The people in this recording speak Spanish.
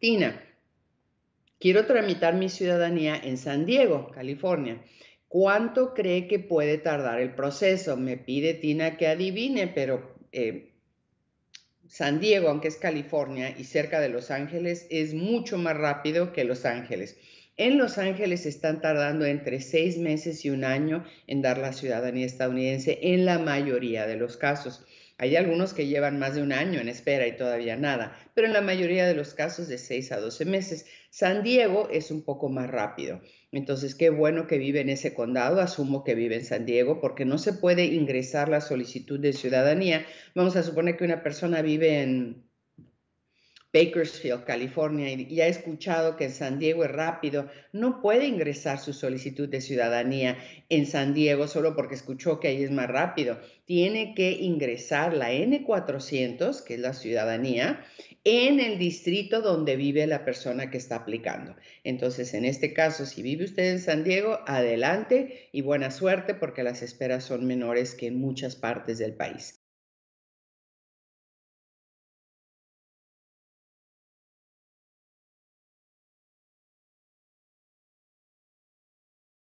Tina, quiero tramitar mi ciudadanía en San Diego, California. ¿Cuánto cree que puede tardar el proceso? Me pide Tina que adivine, pero eh, San Diego, aunque es California y cerca de Los Ángeles, es mucho más rápido que Los Ángeles. En Los Ángeles están tardando entre seis meses y un año en dar la ciudadanía estadounidense en la mayoría de los casos. Hay algunos que llevan más de un año en espera y todavía nada, pero en la mayoría de los casos de seis a doce meses. San Diego es un poco más rápido. Entonces, qué bueno que vive en ese condado, asumo que vive en San Diego, porque no se puede ingresar la solicitud de ciudadanía. Vamos a suponer que una persona vive en Bakersfield, California, y, ha escuchado que en San Diego es rápido, no puede ingresar su solicitud de ciudadanía en San Diego solo porque escuchó que ahí es más rápido. Tiene que ingresar la N400, que es la ciudadanía, en el distrito donde vive la persona que está aplicando. Entonces, en este caso, si vive usted en San Diego, adelante y buena suerte porque las esperas son menores que en muchas partes del país.